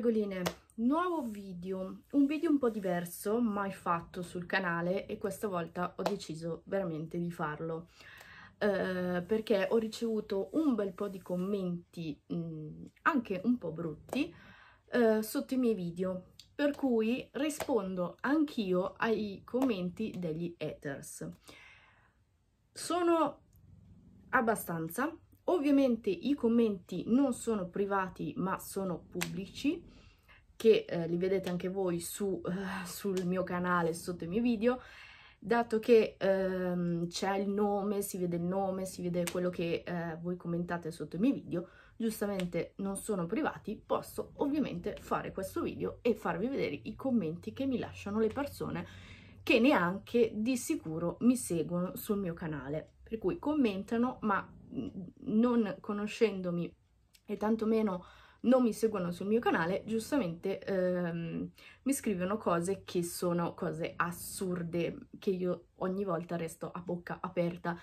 regoline nuovo video un video un po diverso mai fatto sul canale e questa volta ho deciso veramente di farlo eh, perché ho ricevuto un bel po di commenti mh, mm, anche un po brutti eh, sotto i miei video per cui rispondo anch'io ai commenti degli haters sono abbastanza Ovviamente i commenti non sono privati ma sono pubblici, che eh, li vedete anche voi su, eh, sul mio canale sotto i miei video, dato che ehm, c'è il nome, si vede il nome, si vede quello che eh, voi commentate sotto i miei video, giustamente non sono privati, posso ovviamente fare questo video e farvi vedere i commenti che mi lasciano le persone che neanche di sicuro mi seguono sul mio canale, per cui commentano ma non conoscendomi e tantomeno non mi seguono sul mio canale, giustamente ehm, mi scrivono cose che sono cose assurde, che io ogni volta resto a bocca aperta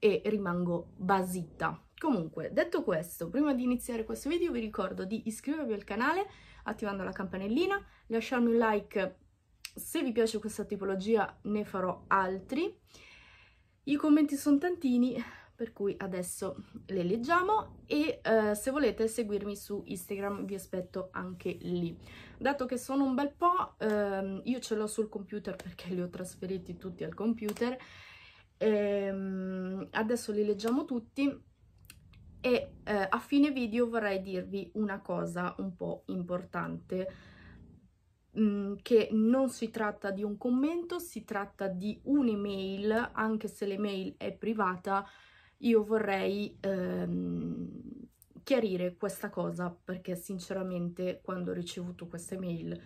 e rimango basita. Comunque, detto questo, prima di iniziare questo video vi ricordo di iscrivervi al canale attivando la campanellina, lasciarmi un like se vi piace questa tipologia, ne farò altri. I commenti sono tantini, per cui adesso le leggiamo e eh, se volete seguirmi su Instagram vi aspetto anche lì. Dato che sono un bel po', ehm, io ce l'ho sul computer perché li ho trasferiti tutti al computer, ehm, adesso li leggiamo tutti e eh, a fine video vorrei dirvi una cosa un po' importante, mm, che non si tratta di un commento, si tratta di un'email, anche se l'email è privata, io vorrei ehm, chiarire questa cosa perché sinceramente quando ho ricevuto questa mail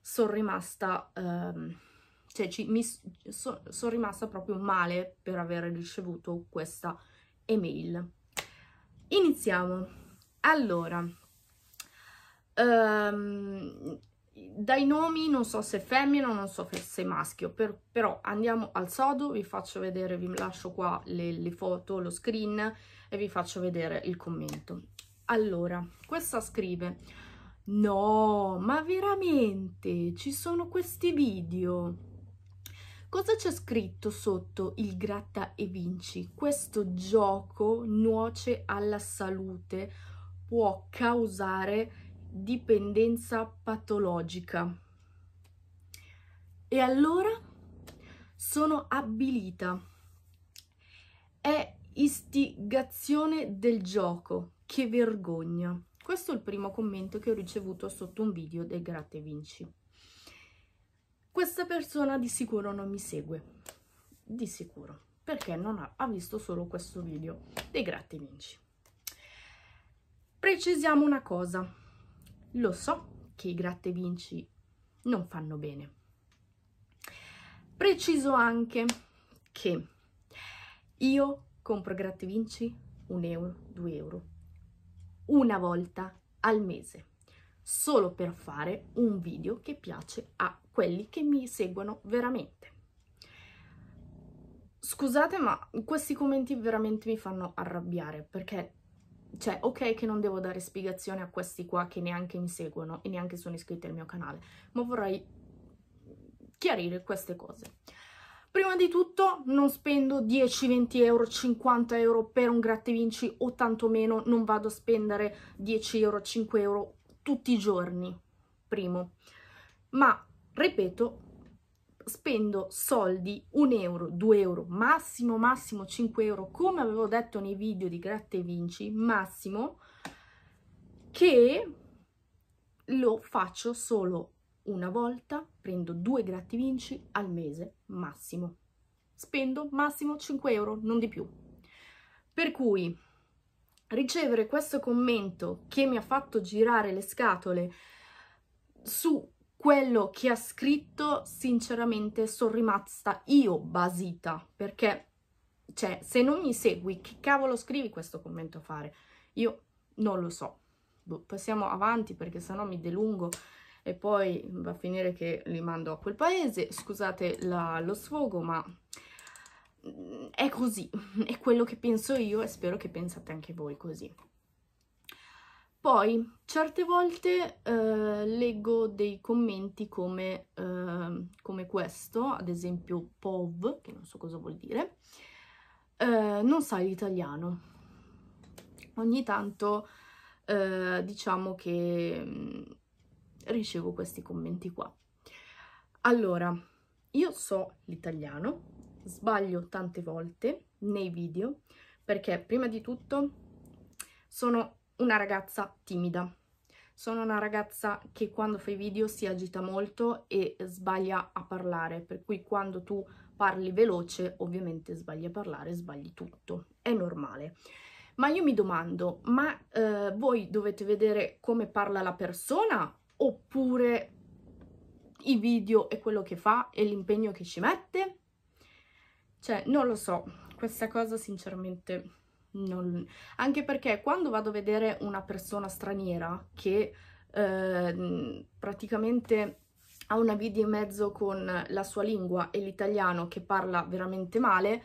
sono rimasta, ehm, cioè, so, sono rimasta proprio male per aver ricevuto questa email. Iniziamo. Allora, um, dai nomi non so se è femmina non so se è maschio, per, però andiamo al sodo, vi faccio vedere, vi lascio qua le, le foto, lo screen e vi faccio vedere il commento. Allora, questa scrive, no, ma veramente ci sono questi video? Cosa c'è scritto sotto il gratta e vinci? Questo gioco nuoce alla salute, può causare dipendenza patologica. E allora sono abilita. È istigazione del gioco. Che vergogna. Questo è il primo commento che ho ricevuto sotto un video del Gratte Vinci. Questa persona di sicuro non mi segue. Di sicuro. Perché non ha, ha visto solo questo video dei Gratte Vinci. Precisiamo una cosa lo so che i gratte vinci non fanno bene. Preciso anche che io compro gratte vinci 1 euro, due euro, una volta al mese, solo per fare un video che piace a quelli che mi seguono veramente. Scusate, ma questi commenti veramente mi fanno arrabbiare perché cioè, ok che non devo dare spiegazione a questi qua che neanche mi seguono e neanche sono iscritti al mio canale, ma vorrei chiarire queste cose. Prima di tutto non spendo 10, 20 euro, 50 euro per un grattevinci o tantomeno non vado a spendere 10 euro, 5 euro tutti i giorni, primo. Ma, ripeto, spendo soldi 1 euro, 2 euro, massimo, massimo 5 euro, come avevo detto nei video di Gratta e Vinci, massimo, che lo faccio solo una volta, prendo due gratti vinci al mese massimo. Spendo massimo 5 euro, non di più. Per cui ricevere questo commento che mi ha fatto girare le scatole su quello che ha scritto sinceramente sono rimasta io basita perché cioè se non mi segui che cavolo scrivi questo commento a fare io non lo so boh, passiamo avanti perché sennò mi delungo e poi va a finire che li mando a quel paese scusate la, lo sfogo ma mm, è così è quello che penso io e spero che pensate anche voi così poi, certe volte eh, leggo dei commenti come, eh, come, questo, ad esempio POV, che non so cosa vuol dire, eh, non sai l'italiano. Ogni tanto eh, diciamo che mm, ricevo questi commenti qua. Allora, io so l'italiano, sbaglio tante volte nei video, perché prima di tutto sono una ragazza timida. Sono una ragazza che quando fai video si agita molto e sbaglia a parlare, per cui quando tu parli veloce ovviamente sbagli a parlare, sbagli tutto, è normale. Ma io mi domando, ma eh, voi dovete vedere come parla la persona oppure i video e quello che fa e l'impegno che ci mette? Cioè, non lo so, questa cosa sinceramente non... Anche perché quando vado a vedere una persona straniera che eh, praticamente ha una via di mezzo con la sua lingua e l'italiano che parla veramente male,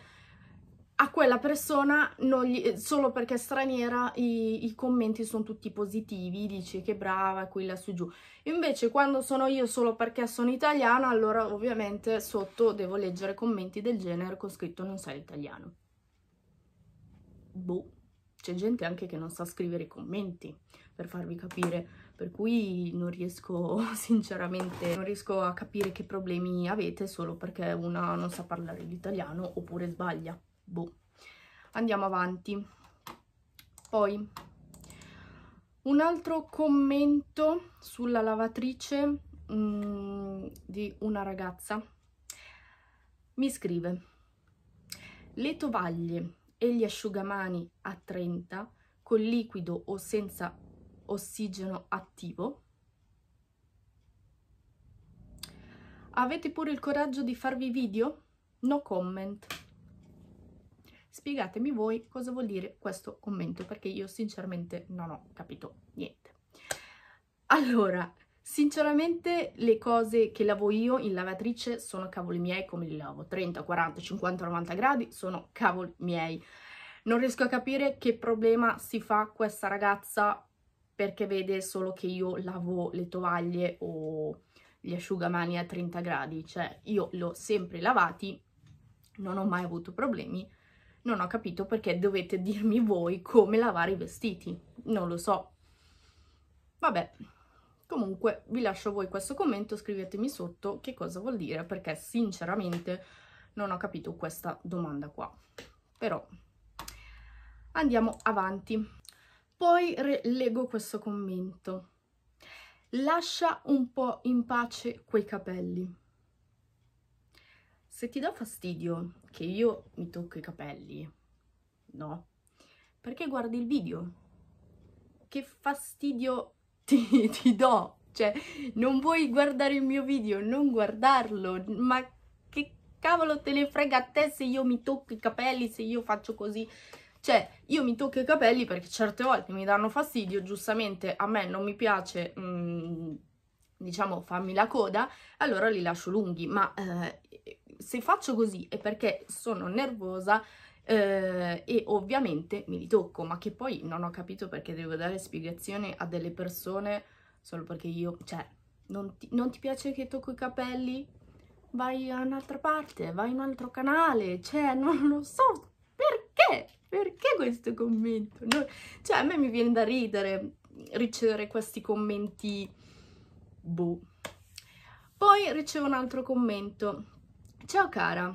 a quella persona, gli, eh, solo perché è straniera, i, i, commenti sono tutti positivi, dice che brava, qui, là, su, giù. Invece quando sono io solo perché sono italiana, allora ovviamente sotto devo leggere commenti del genere con scritto non sei italiano boh, c'è gente anche che non sa scrivere i commenti, per farvi capire, per cui non riesco sinceramente, non riesco a capire che problemi avete solo perché una non sa parlare l'italiano oppure sbaglia, boh. Andiamo avanti. Poi, un altro commento sulla lavatrice mh, mm, di una ragazza mi scrive le tovaglie e gli asciugamani a 30 con liquido o senza ossigeno attivo. Avete pure il coraggio di farvi video? No comment. Spiegatemi voi cosa vuol dire questo commento perché io sinceramente non ho capito niente. Allora, Sinceramente le cose che lavo io in lavatrice sono cavoli miei come li lavo, 30, 40, 50, 90 gradi sono cavoli miei. Non riesco a capire che problema si fa questa ragazza perché vede solo che io lavo le tovaglie o gli asciugamani a 30 gradi, cioè io li ho sempre lavati, non ho mai avuto problemi, non ho capito perché dovete dirmi voi come lavare i vestiti, non lo so. Vabbè, Comunque vi lascio voi questo commento, scrivetemi sotto che cosa vuol dire, perché sinceramente non ho capito questa domanda qua. Però andiamo avanti. Poi leggo questo commento. Lascia un po' in pace quei capelli. Se ti dà fastidio che io mi tocco i capelli, no? Perché guardi il video? Che fastidio ti, ti do, cioè non vuoi guardare il mio video, non guardarlo, ma che cavolo te ne frega a te se io mi tocco i capelli, se io faccio così... Cioè, io mi tocco i capelli perché certe volte mi danno fastidio, giustamente a me non mi piace, mh, mm, diciamo, farmi la coda, allora li lascio lunghi, ma eh, se faccio così è perché sono nervosa, eh, e ovviamente mi ritocco, ma che poi non ho capito perché devo dare spiegazioni a delle persone solo perché io, cioè, non ti, non ti piace che tocco i capelli? Vai a un'altra parte, vai in un altro canale, cioè, non lo so perché, perché questo commento? Non, cioè, a me mi viene da ridere ricevere questi commenti, boh. Poi ricevo un altro commento. Ciao cara,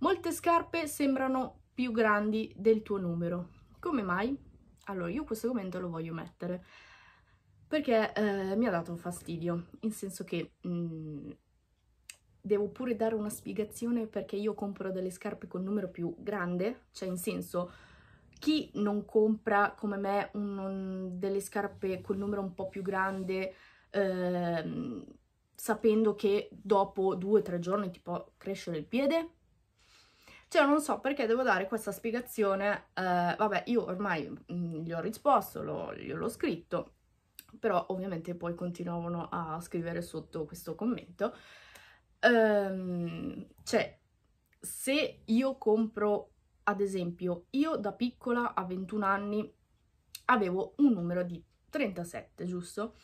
molte scarpe sembrano più grandi del tuo numero. Come mai? Allora, io questo commento lo voglio mettere perché eh, mi ha dato un fastidio, in senso che mh, mm, devo pure dare una spiegazione perché io compro delle scarpe con numero più grande, cioè in senso chi non compra come me un, un, delle scarpe col numero un po' più grande eh, sapendo che dopo due o tre giorni ti può crescere il piede? cioè non so perché devo dare questa spiegazione, eh, vabbè io ormai mm, gli ho risposto, gliel'ho scritto, però ovviamente poi continuavano a scrivere sotto questo commento, ehm, cioè se io compro, ad esempio, io da piccola a 21 anni avevo un numero di 37, giusto?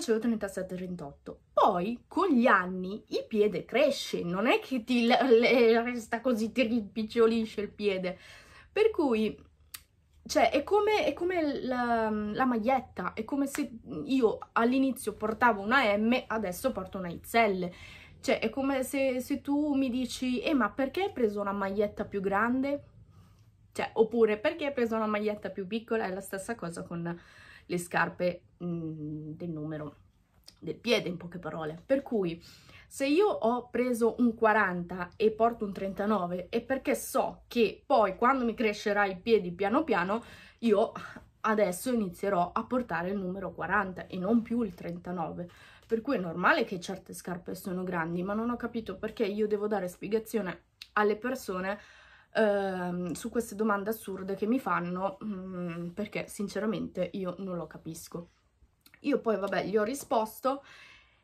facevo 37-38. Poi con gli anni il piede cresce, non è che ti resta così, ti rimpicciolisce il piede. Per cui, cioè, è come, è come la, la, maglietta, è come se io all'inizio portavo una M, adesso porto una XL. Cioè, è come se, se tu mi dici, eh, ma perché hai preso una maglietta più grande? Cioè, oppure perché hai preso una maglietta più piccola? È la stessa cosa con le scarpe mh, mm, del numero del piede in poche parole. Per cui se io ho preso un 40 e porto un 39 è perché so che poi quando mi crescerà i piedi piano piano io adesso inizierò a portare il numero 40 e non più il 39. Per cui è normale che certe scarpe sono grandi, ma non ho capito perché io devo dare spiegazione alle persone Ehm, su queste domande assurde che mi fanno mh, mm, perché sinceramente io non lo capisco. Io poi vabbè gli ho risposto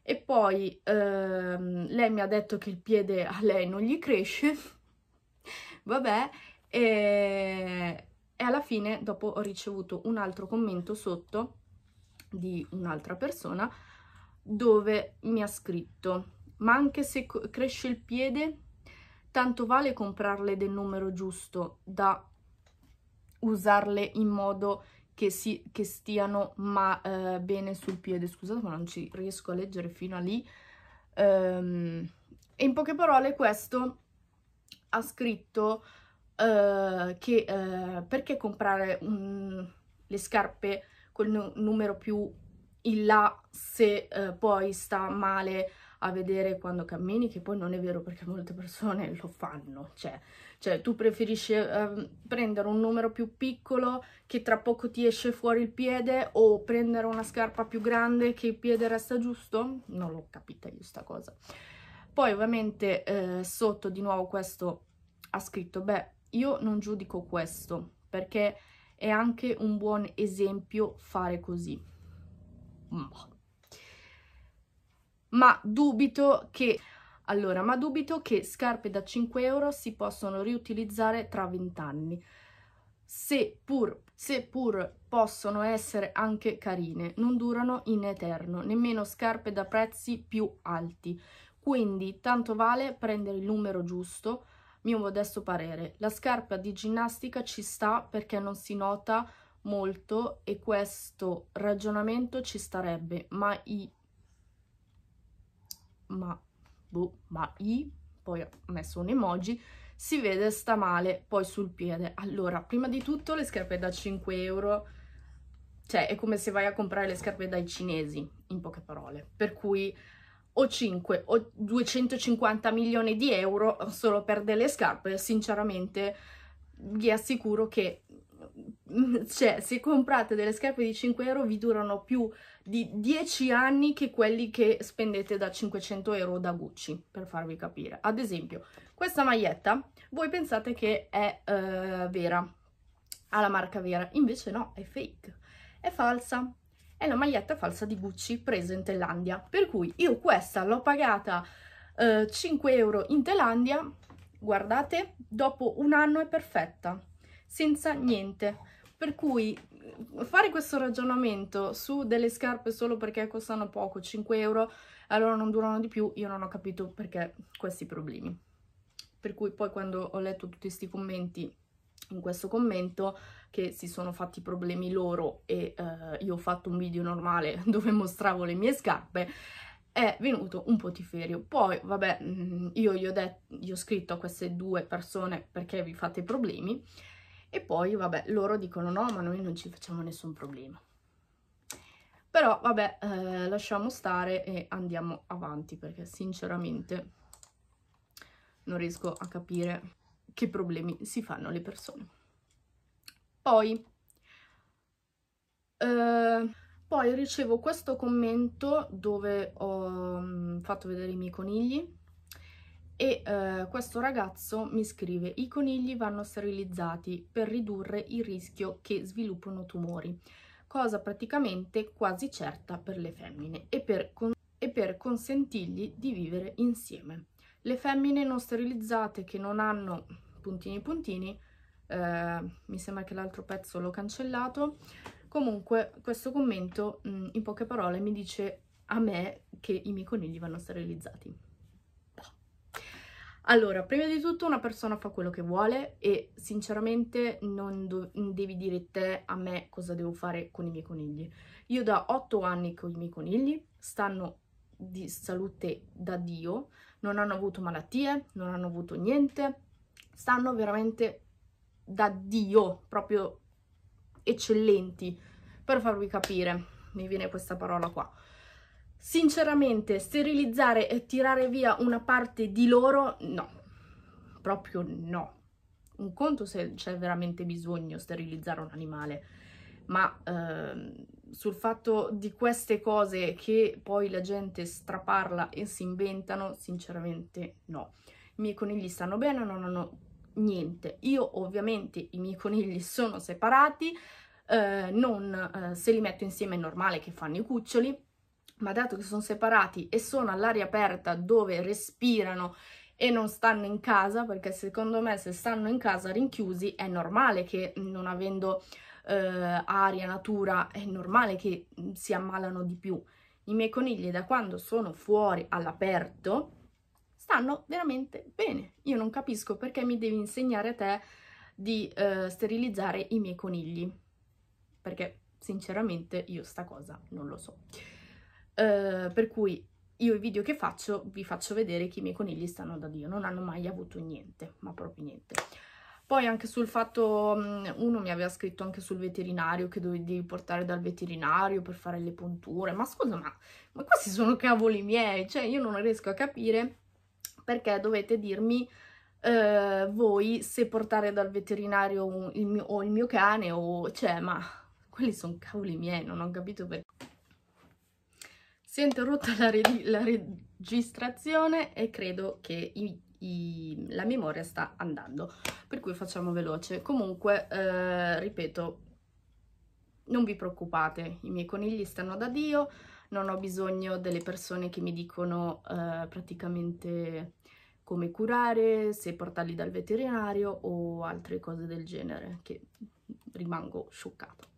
e poi ehm, lei mi ha detto che il piede a lei non gli cresce, vabbè, e, e alla fine dopo ho ricevuto un altro commento sotto di un'altra persona dove mi ha scritto ma anche se cresce il piede tanto vale comprarle del numero giusto da usarle in modo che, si, che stiano ma, eh, bene sul piede. Scusate ma non ci riesco a leggere fino a lì. Ehm, e in poche parole questo ha scritto eh, che eh, perché comprare un, le scarpe col numero più in là se eh, poi sta male a vedere quando cammini, che poi non è vero perché molte persone lo fanno, cioè, cioè tu preferisci eh, prendere un numero più piccolo che tra poco ti esce fuori il piede o prendere una scarpa più grande che il piede resta giusto? Non l'ho capita io sta cosa. Poi ovviamente eh, sotto di nuovo questo ha scritto, beh, io non giudico questo perché è anche un buon esempio fare così. Ma mm ma dubito che... Allora, ma dubito che scarpe da 5 euro si possono riutilizzare tra 20 anni, seppur, seppur possono essere anche carine, non durano in eterno, nemmeno scarpe da prezzi più alti. Quindi tanto vale prendere il numero giusto, mio modesto parere. La scarpa di ginnastica ci sta perché non si nota molto e questo ragionamento ci starebbe, ma i ma, boh, ma i, poi ho messo un emoji, si vede sta male poi sul piede. Allora, prima di tutto le scarpe da 5 euro, cioè è come se vai a comprare le scarpe dai cinesi, in poche parole. Per cui o 5 o 250 milioni di euro solo per delle scarpe, sinceramente vi assicuro che cioè se comprate delle scarpe di 5 euro vi durano più di 10 anni che quelli che spendete da 500 euro da Gucci, per farvi capire. Ad esempio, questa maglietta voi pensate che è eh, vera, ha la marca vera, invece no, è fake, è falsa. È la maglietta falsa di Gucci presa in Thailandia, per cui io questa l'ho pagata eh, 5 euro in Thailandia, guardate, dopo un anno è perfetta, senza niente per cui eh, fare questo ragionamento su delle scarpe solo perché costano poco, 5 euro, allora non durano di più, io non ho capito perché questi problemi. Per cui poi quando ho letto tutti questi commenti in questo commento che si sono fatti problemi loro e eh, io ho fatto un video normale dove mostravo le mie scarpe, è venuto un po' tiferio. Poi, vabbè, mm, io gli ho, detto, gli ho scritto a queste due persone perché vi fate problemi, e poi, vabbè, loro dicono no, ma noi non ci facciamo nessun problema. Però, vabbè, eh, lasciamo stare e andiamo avanti, perché sinceramente non riesco a capire che problemi si fanno le persone. Poi, eh, poi ricevo questo commento dove ho mm, fatto vedere i miei conigli e eh, questo ragazzo mi scrive i conigli vanno sterilizzati per ridurre il rischio che sviluppano tumori, cosa praticamente quasi certa per le femmine e per, con- e per consentirgli di vivere insieme. Le femmine non sterilizzate che non hanno puntini puntini, eh, mi sembra che l'altro pezzo l'ho cancellato, comunque questo commento mh, mm, in poche parole mi dice a me che i miei conigli vanno sterilizzati. Allora, prima di tutto una persona fa quello che vuole e sinceramente non, do- devi dire te a me cosa devo fare con i miei conigli. Io da otto anni con i miei conigli, stanno di salute da Dio, non hanno avuto malattie, non hanno avuto niente, stanno veramente da Dio, proprio eccellenti. Per farvi capire, mi viene questa parola qua. Sinceramente, sterilizzare e tirare via una parte di loro, no, proprio no. Un conto se c'è veramente bisogno sterilizzare un animale, ma eh, sul fatto di queste cose che poi la gente straparla e si inventano, sinceramente no. I miei conigli stanno bene, non hanno niente. Io ovviamente i miei conigli sono separati, eh, non eh, se li metto insieme è normale che fanno i cuccioli, ma dato che sono separati e sono all'aria aperta dove respirano e non stanno in casa, perché secondo me se stanno in casa rinchiusi è normale che non avendo eh, aria, natura, è normale che mm, si ammalano di più. I miei conigli da quando sono fuori all'aperto stanno veramente bene. Io non capisco perché mi devi insegnare a te di eh, sterilizzare i miei conigli, perché sinceramente io sta cosa non lo so. Ehm, per cui io i video che faccio vi faccio vedere che i miei conigli stanno da Dio, non hanno mai avuto niente, ma proprio niente. Poi anche sul fatto, uno mi aveva scritto anche sul veterinario che dovevi portare dal veterinario per fare le punture, ma scusa, ma, ma questi sono cavoli miei, cioè io non riesco a capire perché dovete dirmi eh, voi se portare dal veterinario il mio, o il mio cane o cioè ma quelli sono cavoli miei, non ho capito perché si è interrotta la, re la registrazione e credo che i, i, la memoria sta andando, per cui facciamo veloce. Comunque, eh, ripeto, non vi preoccupate, i miei conigli stanno da Dio, non ho bisogno delle persone che mi dicono eh, praticamente come curare, se portarli dal veterinario o altre cose del genere, che rimango scioccata.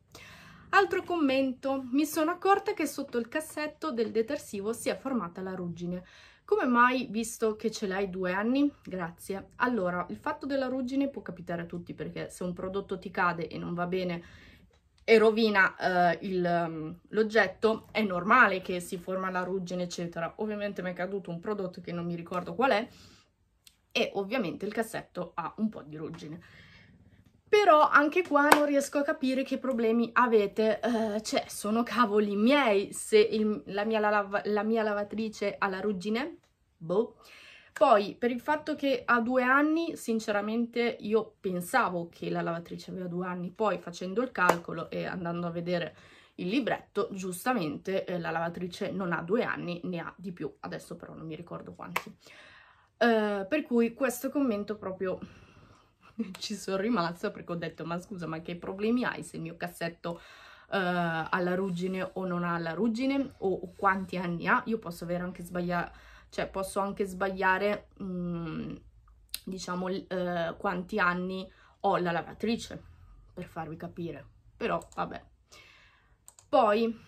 Altro commento, mi sono accorta che sotto il cassetto del detersivo si è formata la ruggine. Come mai, visto che ce l'hai due anni? Grazie. Allora, il fatto della ruggine può capitare a tutti perché se un prodotto ti cade e non va bene e rovina eh, mm, l'oggetto, è normale che si forma la ruggine, eccetera. Ovviamente mi è caduto un prodotto che non mi ricordo qual è e ovviamente il cassetto ha un po' di ruggine però anche qua non riesco a capire che problemi avete, eh, cioè sono cavoli miei se il, la, mia lava, la, mia lavatrice ha la ruggine, boh. Poi, per il fatto che ha due anni, sinceramente io pensavo che la lavatrice aveva due anni, poi facendo il calcolo e andando a vedere il libretto, giustamente eh, la lavatrice non ha due anni, ne ha di più, adesso però non mi ricordo quanti. Eh, per cui questo commento proprio ci sono rimasta perché ho detto ma scusa ma che problemi hai se il mio cassetto Uh, la ruggine o non ha la ruggine o, o, quanti anni ha, io posso avere anche sbagliato, cioè posso anche sbagliare mh, mm, diciamo uh, quanti anni ho la lavatrice per farvi capire, però vabbè. Poi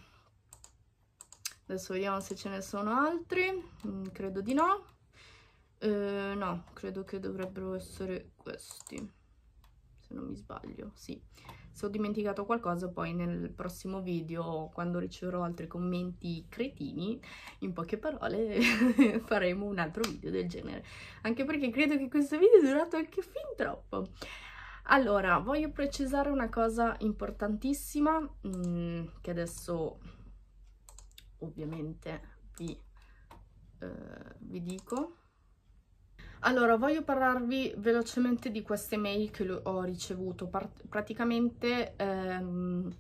adesso vediamo se ce ne sono altri, mm, credo di no. Eh, no, credo che dovrebbero essere questi, se non mi sbaglio, sì. Se ho dimenticato qualcosa poi nel prossimo video, quando riceverò altri commenti cretini, in poche parole faremo un altro video del genere. Anche perché credo che questo video è durato anche fin troppo. Allora, voglio precisare una cosa importantissima mh, mm, che adesso ovviamente vi, eh, vi dico. Allora, voglio parlarvi velocemente di queste mail che ho ricevuto. Part praticamente ehm,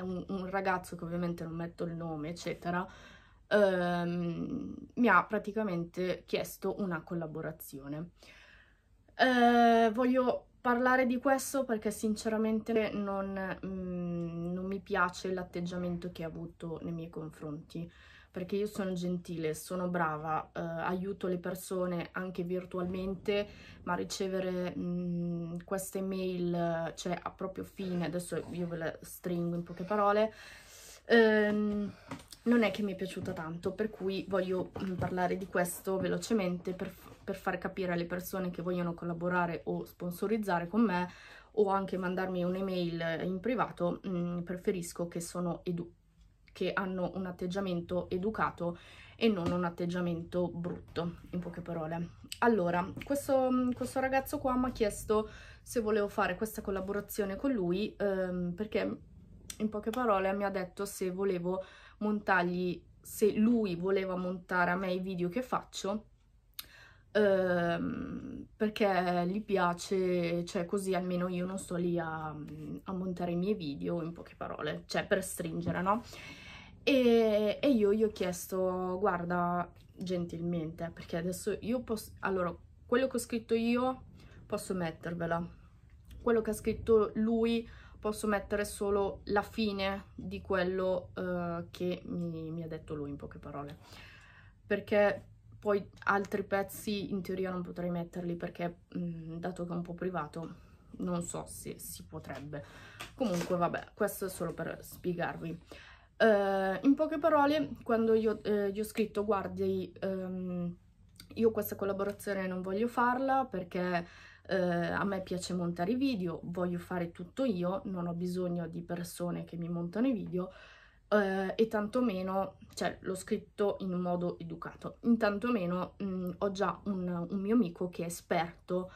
un, un, ragazzo, che ovviamente non metto il nome, eccetera, ehm, mi ha praticamente chiesto una collaborazione. Eh, voglio parlare di questo perché sinceramente non, mh, mm, non mi piace l'atteggiamento che ha avuto nei miei confronti perché io sono gentile, sono brava, eh, aiuto le persone anche virtualmente, ma ricevere mh, mm, queste mail, cioè a proprio fine, adesso io ve le stringo in poche parole, ehm, non è che mi è piaciuta tanto, per cui voglio mm, parlare di questo velocemente per, per far capire alle persone che vogliono collaborare o sponsorizzare con me o anche mandarmi un'email in privato, mh, mm, preferisco che sono edu che hanno un atteggiamento educato e non un atteggiamento brutto, in poche parole. Allora, questo, mm, questo ragazzo qua mi ha chiesto se volevo fare questa collaborazione con lui ehm, perché in poche parole mi ha detto se volevo montargli, se lui voleva montare a me i video che faccio ehm, perché gli piace, cioè così almeno io non sto lì a, mm, a montare i miei video in poche parole, cioè per stringere, no? E, e io gli ho chiesto, guarda, gentilmente, perché adesso io posso... Allora, quello che ho scritto io posso mettervela. Quello che ha scritto lui posso mettere solo la fine di quello uh, che mi, mi, ha detto lui in poche parole perché poi altri pezzi in teoria non potrei metterli perché mh, mm, dato che è un po' privato non so se si potrebbe comunque vabbè questo è solo per spiegarvi eh, in poche parole, quando io eh, gli ho scritto guardi, ehm, io questa collaborazione non voglio farla perché eh, a me piace montare i video, voglio fare tutto io, non ho bisogno di persone che mi montano i video eh, e tantomeno, cioè l'ho scritto in un modo educato, in tantomeno mh, mm, ho già un, un mio amico che è esperto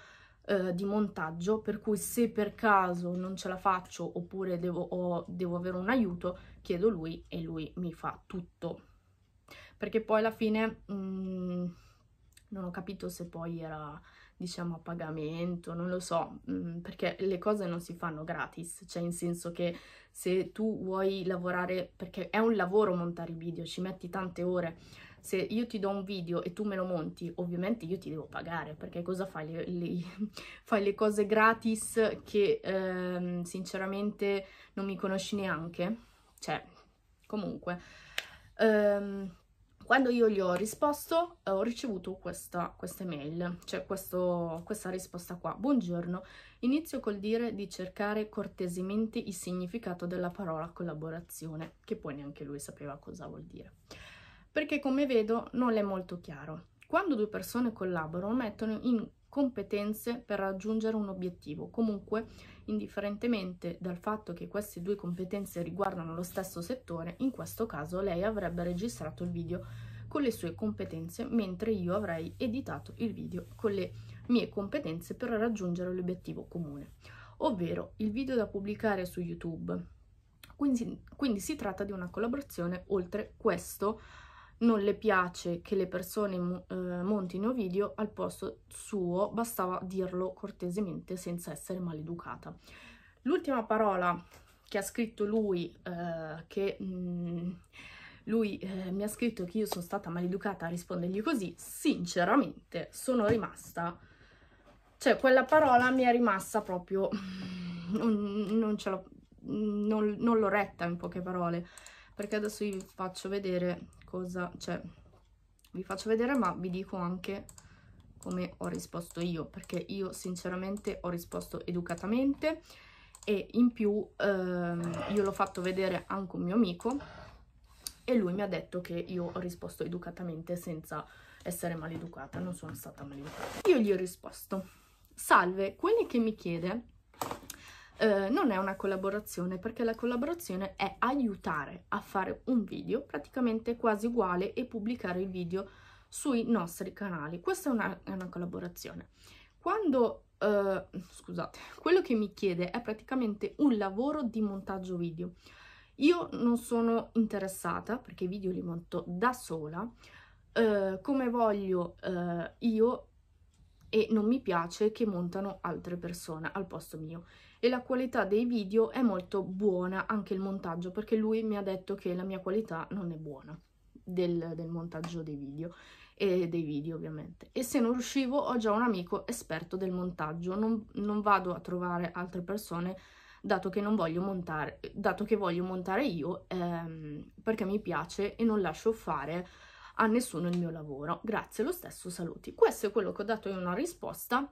eh, di montaggio, per cui se per caso non ce la faccio oppure devo, devo avere un aiuto, chiedo lui e lui mi fa tutto. Perché poi alla fine mh, mm, non ho capito se poi era diciamo a pagamento, non lo so, mm, perché le cose non si fanno gratis, cioè in senso che se tu vuoi lavorare, perché è un lavoro montare i video, ci metti tante ore, se io ti do un video e tu me lo monti, ovviamente io ti devo pagare, perché cosa fai? Le, le, fai le cose gratis che ehm, sinceramente non mi conosci neanche? Cioè, comunque... Ehm, quando io gli ho risposto eh, ho ricevuto questa, questa email, cioè questo, questa risposta qua. Buongiorno, inizio col dire di cercare cortesemente il significato della parola collaborazione, che poi neanche lui sapeva cosa vuol dire perché come vedo non è molto chiaro. Quando due persone collaborano mettono in competenze per raggiungere un obiettivo. Comunque, indifferentemente dal fatto che queste due competenze riguardano lo stesso settore, in questo caso lei avrebbe registrato il video con le sue competenze, mentre io avrei editato il video con le mie competenze per raggiungere l'obiettivo comune, ovvero il video da pubblicare su YouTube. Quindi, quindi si tratta di una collaborazione oltre questo non le piace che le persone eh, montino video al posto suo, bastava dirlo cortesemente senza essere maleducata. L'ultima parola che ha scritto lui, eh, che mh, mm, lui eh, mi ha scritto che io sono stata maleducata a rispondergli così, sinceramente sono rimasta, cioè quella parola mi è rimasta proprio, mm, non, ce l'ho, mm, non, non l'ho retta in poche parole, perché adesso vi faccio vedere cosa, cioè vi faccio vedere ma vi dico anche come ho risposto io perché io sinceramente ho risposto educatamente e in più ehm, io l'ho fatto vedere anche un mio amico e lui mi ha detto che io ho risposto educatamente senza essere maleducata, non sono stata maleducata. Io gli ho risposto, salve, quelli che mi chiede eh, non è una collaborazione perché la collaborazione è aiutare a fare un video praticamente quasi uguale e pubblicare il video sui nostri canali. Questa è una, è una collaborazione. Quando, eh, scusate, quello che mi chiede è praticamente un lavoro di montaggio video. Io non sono interessata perché i video li monto da sola, eh, come voglio eh, io e non mi piace che montano altre persone al posto mio e la qualità dei video è molto buona, anche il montaggio, perché lui mi ha detto che la mia qualità non è buona del, del montaggio dei video e dei video ovviamente e se non riuscivo ho già un amico esperto del montaggio non, non vado a trovare altre persone dato che non voglio montare dato che voglio montare io ehm, perché mi piace e non lascio fare a nessuno il mio lavoro grazie lo stesso saluti questo è quello che ho dato in una risposta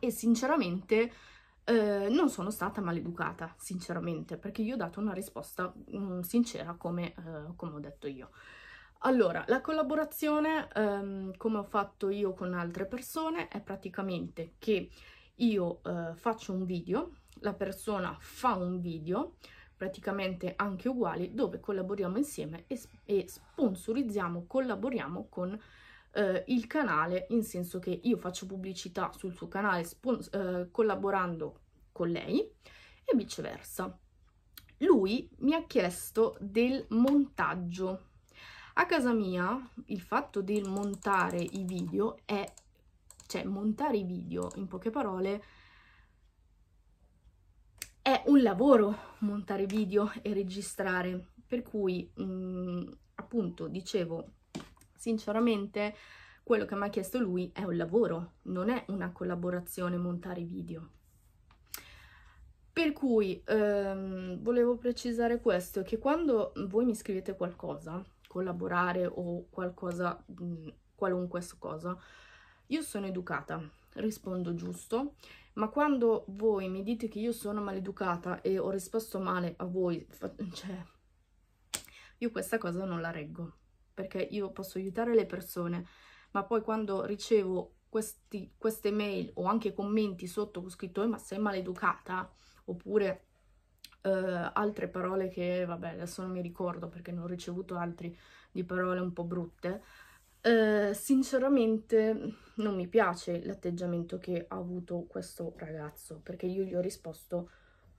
e sinceramente Ehm, non sono stata maleducata, sinceramente, perché io ho dato una risposta mh, mm, sincera come, eh, come, ho detto io. Allora, la collaborazione, ehm, come ho fatto io con altre persone, è praticamente che io eh, faccio un video, la persona fa un video, praticamente anche uguali, dove collaboriamo insieme e, e sponsorizziamo, collaboriamo con eh, il canale, in senso che io faccio pubblicità sul suo canale eh, collaborando con lei e viceversa. Lui mi ha chiesto del montaggio. A casa mia il fatto del montare i video è, cioè montare i video in poche parole, è un lavoro montare video e registrare, per cui mh, mm, appunto dicevo sinceramente quello che mi ha chiesto lui è un lavoro, non è una collaborazione montare video. Per cui ehm, volevo precisare questo, che quando voi mi scrivete qualcosa, collaborare o qualcosa, mh, mm, qualunque cosa, io sono educata, rispondo giusto, ma quando voi mi dite che io sono maleducata e ho risposto male a voi, cioè, io questa cosa non la reggo perché io posso aiutare le persone, ma poi quando ricevo questi, queste mail o anche commenti sotto con scritto eh, ma sei maleducata oppure eh, altre parole che vabbè adesso non mi ricordo perché ne ho ricevuto altri di parole un po' brutte eh, sinceramente non mi piace l'atteggiamento che ha avuto questo ragazzo perché io gli ho risposto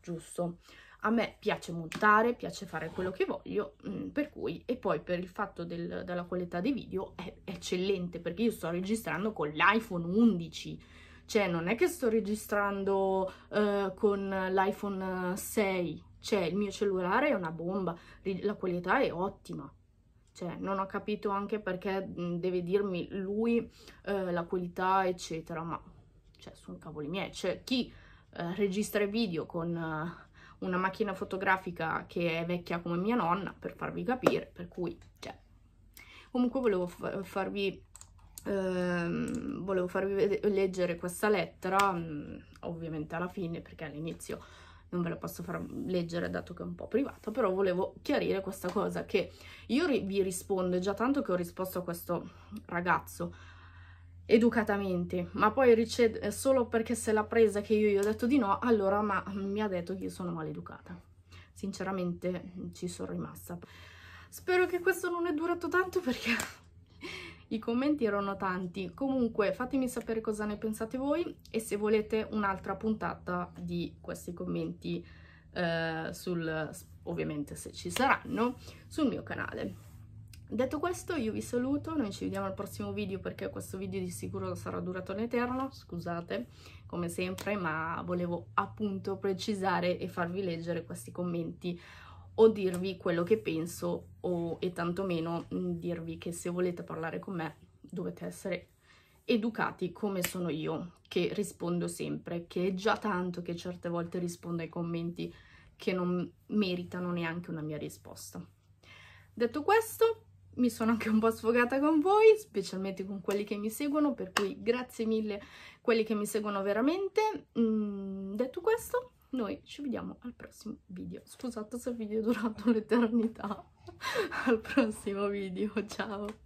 giusto a me piace montare, piace fare quello che voglio, mm, per cui, e poi per il fatto del, della qualità dei video è eccellente, perché io sto registrando con l'iPhone 11, cioè non è che sto registrando uh, con l'iPhone 6, eh, cioè il mio cellulare è una bomba, la qualità è ottima, cioè non ho capito anche perché mm, deve dirmi lui uh, la qualità eccetera, ma cioè sono cavoli miei, cioè chi uh, registra video con una macchina fotografica che è vecchia come mia nonna, per farvi capire, per cui, cioè. Comunque volevo farvi, ehm, volevo farvi leggere questa lettera, mm, ovviamente alla fine, perché all'inizio non ve la posso far leggere dato che è un po' privata, però volevo chiarire questa cosa che io vi rispondo, già tanto che ho risposto a questo ragazzo, educatamente, ma poi riceve eh, solo perché se l'ha presa che io gli ho detto di no, allora ma mm, mi ha detto che io sono maleducata. Sinceramente mm, ci sono rimasta. Spero che questo non è durato tanto perché i commenti erano tanti. Comunque fatemi sapere cosa ne pensate voi e se volete un'altra puntata di questi commenti eh, sul, ovviamente se ci saranno, sul mio canale. Detto questo io vi saluto, noi ci vediamo al prossimo video perché questo video di sicuro sarà durato in eterno, scusate come sempre, ma volevo appunto precisare e farvi leggere questi commenti o dirvi quello che penso o, e tantomeno mm, dirvi che se volete parlare con me dovete essere educati come sono io, che rispondo sempre, che è già tanto che certe volte rispondo ai commenti che non meritano neanche una mia risposta. Detto questo, mi sono anche un po' sfogata con voi, specialmente con quelli che mi seguono, per cui grazie mille quelli che mi seguono veramente. Mm, detto questo, noi ci vediamo al prossimo video. Scusate se il video è durato un'eternità. al prossimo video, ciao!